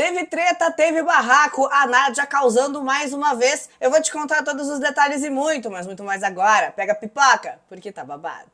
Teve treta, teve barraco, a Nádia causando mais uma vez. Eu vou te contar todos os detalhes e muito, mas muito mais agora. Pega a pipoca, porque tá babado.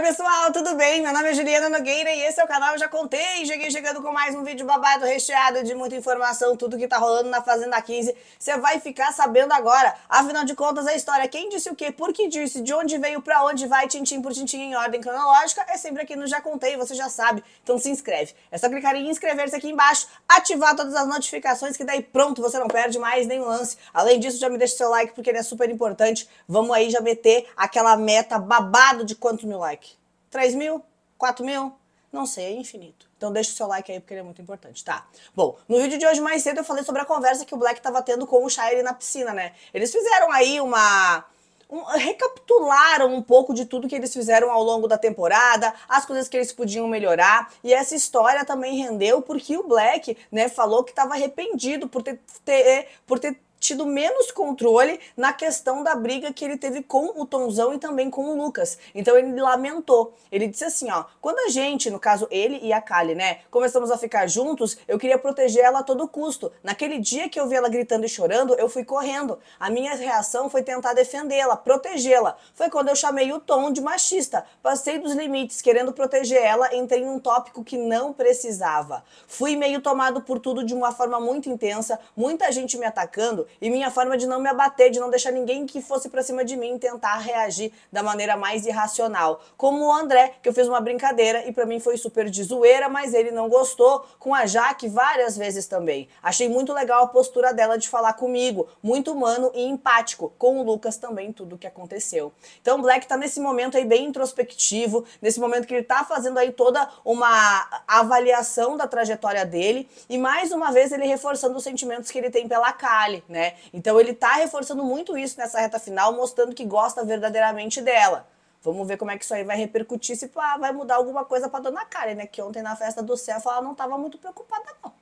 Oi, pessoal, tudo bem? Meu nome é Juliana Nogueira e esse é o canal Já Contei. Cheguei chegando com mais um vídeo babado recheado de muita informação, tudo que tá rolando na Fazenda 15. Você vai ficar sabendo agora. Afinal de contas, a história, quem disse o quê, por que disse, de onde veio, pra onde vai, tintim por tintim em ordem cronológica, é sempre aqui no Já Contei, você já sabe. Então se inscreve. É só clicar em inscrever-se aqui embaixo, ativar todas as notificações, que daí pronto, você não perde mais nenhum lance. Além disso, já me deixa seu like, porque ele é super importante. Vamos aí já meter aquela meta babado de quantos mil likes. 3 mil? 4 mil? Não sei, é infinito. Então deixa o seu like aí porque ele é muito importante, tá? Bom, no vídeo de hoje mais cedo eu falei sobre a conversa que o Black tava tendo com o Shire na piscina, né? Eles fizeram aí uma... Um, recapitularam um pouco de tudo que eles fizeram ao longo da temporada, as coisas que eles podiam melhorar, e essa história também rendeu porque o Black, né, falou que estava arrependido por ter, ter, por ter tido menos controle na questão da briga que ele teve com o Tonzão e também com o Lucas. Então ele lamentou. Ele disse assim, ó, quando a gente, no caso ele e a Kali, né, começamos a ficar juntos, eu queria proteger ela a todo custo. Naquele dia que eu vi ela gritando e chorando, eu fui correndo. A minha reação foi tentar defendê-la, protegê-la. Foi quando eu chamei o Tom de machista. Passei dos limites, querendo proteger ela, entrei num tópico que não precisava. Fui meio tomado por tudo de uma forma muito intensa, muita gente me atacando e minha forma de não me abater, de não deixar ninguém que fosse para cima de mim tentar reagir da maneira mais irracional. Como o André, que eu fiz uma brincadeira e para mim foi super de zoeira, mas ele não gostou, com a Jaque várias vezes também. Achei muito legal a postura dela de falar comigo, muito humano e empático, com o Lucas também tudo o que aconteceu. Então Black tá nesse momento aí bem introspectivo, nesse momento que ele tá fazendo aí toda uma avaliação da trajetória dele e mais uma vez ele reforçando os sentimentos que ele tem pela Kali, né? né? Então ele tá reforçando muito isso nessa reta final, mostrando que gosta verdadeiramente dela. Vamos ver como é que isso aí vai repercutir, se pá, vai mudar alguma coisa pra dona Karen, né? Que ontem na festa do Céu ela não tava muito preocupada, não.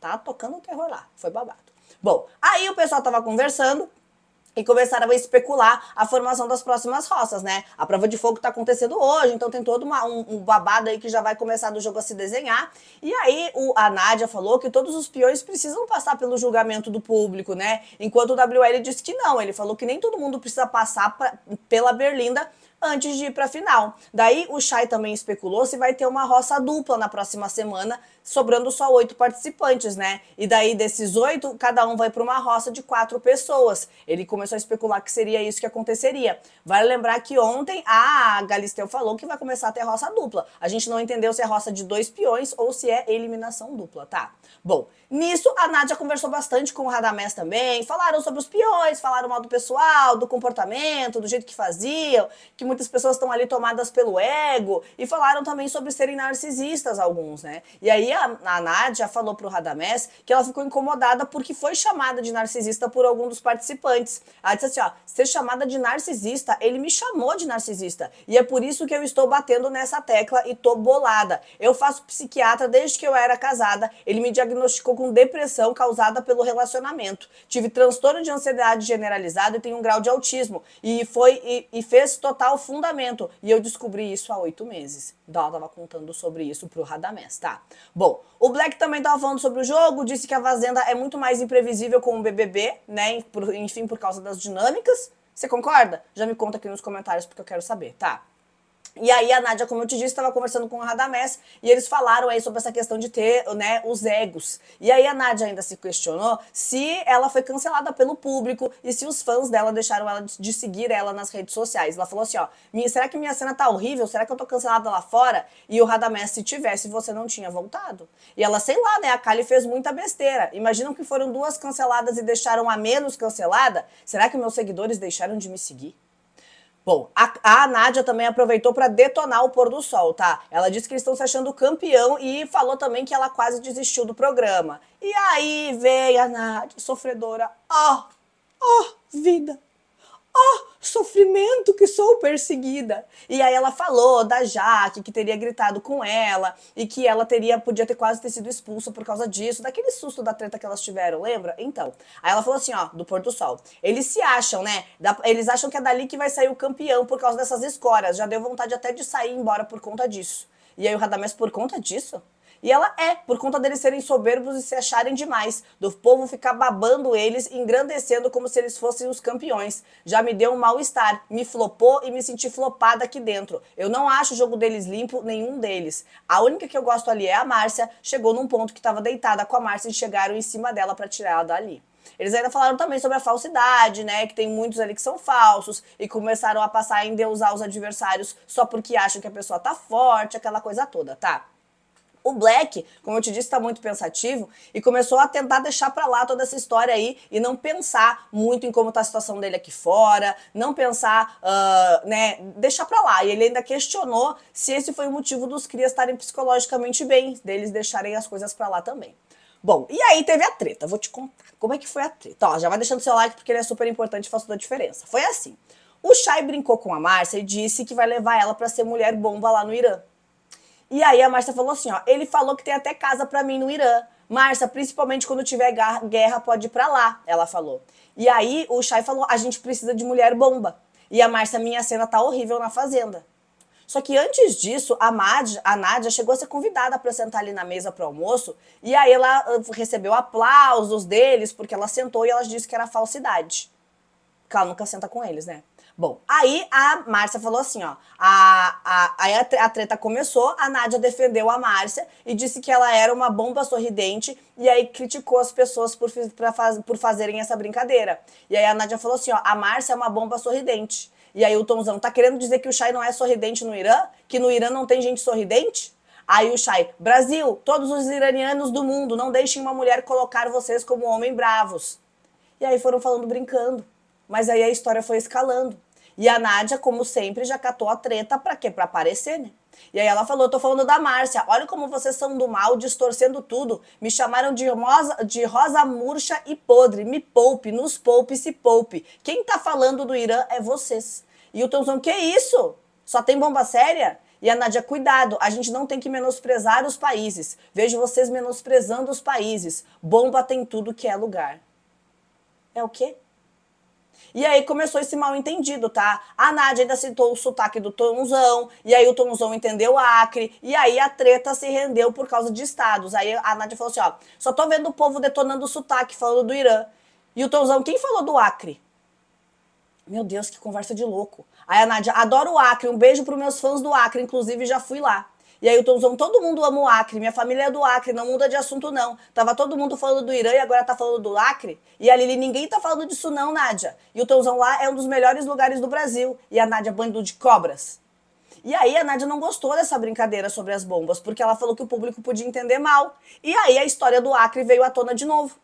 Tá tocando o terror lá, foi babado. Bom, aí o pessoal tava conversando e começaram a especular a formação das próximas roças, né? A prova de fogo tá acontecendo hoje, então tem todo uma, um, um, babado aí que já vai começar do jogo a se desenhar. E aí o, a Nádia falou que todos os peões precisam passar pelo julgamento do público, né? Enquanto o WL disse que não, ele falou que nem todo mundo precisa passar pra, pela berlinda antes de ir para a final. Daí o Chay também especulou se vai ter uma roça dupla na próxima semana, sobrando só oito participantes, né? E daí desses oito, cada um vai para uma roça de quatro pessoas. Ele começou a especular que seria isso que aconteceria. Vale lembrar que ontem a Galisteu falou que vai começar a ter roça dupla. A gente não entendeu se é roça de dois peões ou se é eliminação dupla, tá? Bom, nisso a Nádia conversou bastante com o Radamés também, falaram sobre os peões, falaram mal do pessoal, do comportamento, do jeito que faziam, que muitas pessoas estão ali tomadas pelo ego e falaram também sobre serem narcisistas alguns, né? E aí a, a Nádia falou pro Radamés que ela ficou incomodada porque foi chamada de narcisista por algum dos participantes. Ela disse assim, ó, ser chamada de narcisista, ele me chamou de narcisista e é por isso que eu estou batendo nessa tecla e tô bolada. Eu faço psiquiatra desde que eu era casada, ele me diagnosticou com depressão causada pelo relacionamento. Tive transtorno de ansiedade generalizado e tenho um grau de autismo e foi e, e fez total fundamento. E eu descobri isso há oito meses. Dal estava tava contando sobre isso pro Radamés, tá? Bom, o Black também tava falando sobre o jogo, disse que a Fazenda é muito mais imprevisível com o BBB, né? Enfim, por causa das dinâmicas. Você concorda? Já me conta aqui nos comentários porque eu quero saber, tá? E aí a Nádia, como eu te disse, estava conversando com o Radamés e eles falaram aí sobre essa questão de ter né, os egos. E aí a Nádia ainda se questionou se ela foi cancelada pelo público e se os fãs dela deixaram ela de seguir ela nas redes sociais. Ela falou assim, ó, será que minha cena tá horrível? Será que eu tô cancelada lá fora? E o Radamés, se tivesse, você não tinha voltado. E ela, sei lá, né, a Kali fez muita besteira. Imaginam que foram duas canceladas e deixaram a menos cancelada? Será que meus seguidores deixaram de me seguir? Bom, a, a Nádia também aproveitou para detonar o pôr do sol, tá? Ela disse que eles estão se achando campeão e falou também que ela quase desistiu do programa. E aí veio a Nádia, sofredora. Ó, oh, ó, oh, vida. Ó, oh, sofrimento que sou perseguida. E aí ela falou da Jaque, que teria gritado com ela e que ela teria podia ter quase ter sido expulsa por causa disso, daquele susto da treta que elas tiveram, lembra? Então, aí ela falou assim, ó, do Porto Sol. Eles se acham, né? Da, eles acham que é dali que vai sair o campeão por causa dessas escoras. Já deu vontade até de sair embora por conta disso. E aí o Radamés, por conta disso, e ela é, por conta deles serem soberbos e se acharem demais, do povo ficar babando eles, engrandecendo como se eles fossem os campeões. Já me deu um mal-estar, me flopou e me senti flopada aqui dentro. Eu não acho o jogo deles limpo, nenhum deles. A única que eu gosto ali é a Márcia, chegou num ponto que estava deitada com a Márcia e chegaram em cima dela para tirar ela dali. Eles ainda falaram também sobre a falsidade, né? Que tem muitos ali que são falsos e começaram a passar a endeusar os adversários só porque acham que a pessoa tá forte, aquela coisa toda, tá? O Black, como eu te disse, está muito pensativo e começou a tentar deixar para lá toda essa história aí e não pensar muito em como está a situação dele aqui fora, não pensar, uh, né, deixar para lá. E ele ainda questionou se esse foi o motivo dos crias estarem psicologicamente bem, deles deixarem as coisas para lá também. Bom, e aí teve a treta, vou te contar como é que foi a treta. Ó, já vai deixando seu like porque ele é super importante e faz toda a diferença. Foi assim, o Shai brincou com a Márcia e disse que vai levar ela para ser mulher bomba lá no Irã. E aí a Márcia falou assim, ó, ele falou que tem até casa para mim no Irã. Márcia, principalmente quando tiver guerra, pode ir para lá, ela falou. E aí o Chay falou, a gente precisa de mulher bomba. E a Márcia, minha cena tá horrível na fazenda. Só que antes disso, a, Mad, a Nádia chegou a ser convidada para sentar ali na mesa para almoço, e aí ela ah, recebeu aplausos deles, porque ela sentou e ela disse que era falsidade. Porque ela nunca senta com eles, né? Bom, aí a Márcia falou assim, ó. A, a, aí a treta começou, a Nádia defendeu a Márcia e disse que ela era uma bomba sorridente e aí criticou as pessoas por, faz, por fazerem essa brincadeira. E aí a Nádia falou assim, ó, a Márcia é uma bomba sorridente. E aí o Tomzão, tá querendo dizer que o Chay não é sorridente no Irã? Que no Irã não tem gente sorridente? Aí o Chay, Brasil, todos os iranianos do mundo, não deixem uma mulher colocar vocês como homem bravos. E aí foram falando brincando. Mas aí a história foi escalando. E a Nádia, como sempre, já catou a treta para quê? Para aparecer, né? E aí ela falou: tô falando da Márcia, olha como vocês são do mal, distorcendo tudo. Me chamaram de rosa, de rosa murcha e podre. Me poupe, nos poupe, se poupe. Quem tá falando do Irã é vocês. E o Tonzão, que isso? Só tem bomba séria? E a Nádia, cuidado, a gente não tem que menosprezar os países. Vejo vocês menosprezando os países. Bomba tem tudo que é lugar. É o quê? E aí começou esse mal entendido, tá? A Nádia ainda citou o sotaque do Tonzão, e aí o Tonzão entendeu a Acre, e aí a treta se rendeu por causa de estados. Aí a Nádia falou assim, ó, só tô vendo o povo detonando o sotaque, falando do Irã. E o Tonzão, quem falou do Acre? Meu Deus, que conversa de louco. Aí a Nádia, adoro o Acre, um beijo pros meus fãs do Acre, inclusive já fui lá. E aí o Tonzão, todo mundo ama o Acre, minha família é do Acre, não muda de assunto não. Tava todo mundo falando do Irã e agora tá falando do Acre. E a Lili, ninguém tá falando disso não, Nádia. E o Tonzão lá é um dos melhores lugares do Brasil. E a Nádia, bando de cobras. E aí a Nádia não gostou dessa brincadeira sobre as bombas, porque ela falou que o público podia entender mal. E aí a história do Acre veio à tona de novo.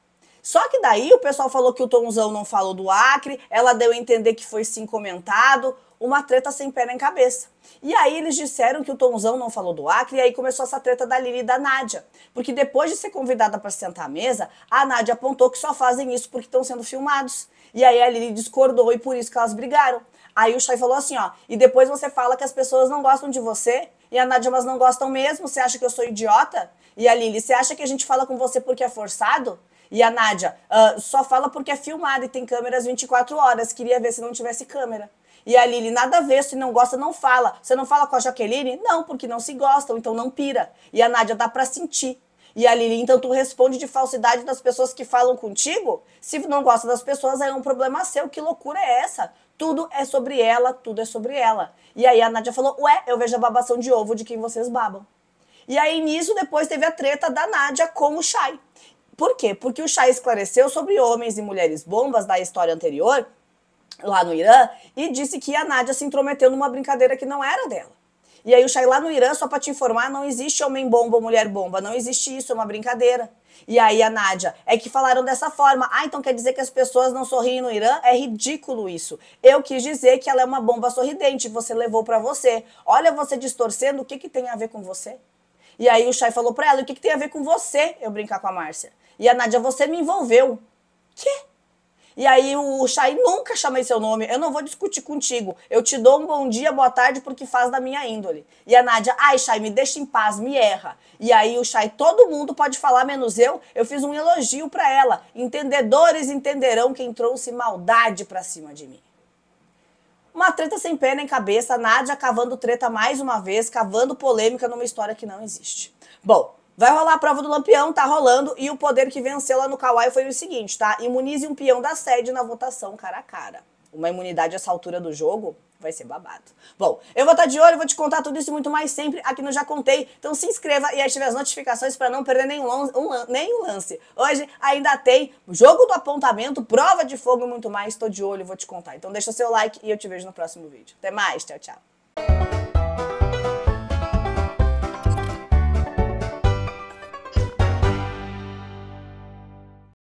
Só que daí o pessoal falou que o Tonzão não falou do Acre, ela deu a entender que foi sim comentado uma treta sem pé nem cabeça. E aí eles disseram que o Tonzão não falou do Acre, e aí começou essa treta da Lili e da Nádia. Porque depois de ser convidada para sentar à mesa, a Nádia apontou que só fazem isso porque estão sendo filmados. E aí a Lili discordou e por isso que elas brigaram. Aí o Chay falou assim, ó, e depois você fala que as pessoas não gostam de você, e a Nádia, mas não gostam mesmo, você acha que eu sou idiota? E a Lili, você acha que a gente fala com você porque é forçado? E a Nádia, uh, só fala porque é filmado e tem câmeras 24 horas, queria ver se não tivesse câmera. E a Lili, nada a ver, se não gosta, não fala. Você não fala com a Jaqueline? Não, porque não se gostam, então não pira. E a Nádia dá para sentir. E a Lili, então tu responde de falsidade das pessoas que falam contigo? Se não gosta das pessoas, aí é um problema seu. Que loucura é essa? Tudo é sobre ela, tudo é sobre ela. E aí a Nádia falou: Ué, eu vejo a babação de ovo de quem vocês babam. E aí nisso depois teve a treta da Nádia com o Chay. Por quê? Porque o Chay esclareceu sobre homens e mulheres bombas da história anterior lá no Irã e disse que a Nádia se intrometeu numa brincadeira que não era dela. E aí o Shai lá no Irã, só para te informar, não existe homem bomba ou mulher bomba, não existe isso, é uma brincadeira. E aí a Nádia, é que falaram dessa forma. Ah, então quer dizer que as pessoas não sorriem no Irã? É ridículo isso. Eu quis dizer que ela é uma bomba sorridente, você levou para você. Olha você distorcendo, o que, que tem a ver com você? E aí o Shai falou para ela, o que, que tem a ver com você eu brincar com a Márcia? E a Nádia, você me envolveu. Que? E aí o Chay nunca chamei seu nome. Eu não vou discutir contigo. Eu te dou um bom dia, boa tarde, porque faz da minha índole. E a Nádia, ai, Chay, me deixa em paz, me erra. E aí o Chay, todo mundo pode falar, menos eu. Eu fiz um elogio para ela. Entendedores entenderão quem trouxe maldade para cima de mim. Uma treta sem pena em cabeça, Nádia cavando treta mais uma vez, cavando polêmica numa história que não existe. Bom, Vai rolar a prova do Lampião, tá rolando, e o poder que venceu lá no Kawaii foi o seguinte, tá? Imunize um peão da sede na votação cara a cara. Uma imunidade a essa altura do jogo vai ser babado. Bom, eu vou estar tá de olho, vou te contar tudo isso e muito mais sempre aqui no Já Contei. Então se inscreva e ative as notificações para não perder nenhum, um, lance. Hoje ainda tem jogo do apontamento, prova de fogo e muito mais. Estou de olho, vou te contar. Então deixa seu like e eu te vejo no próximo vídeo. Até mais, tchau, tchau.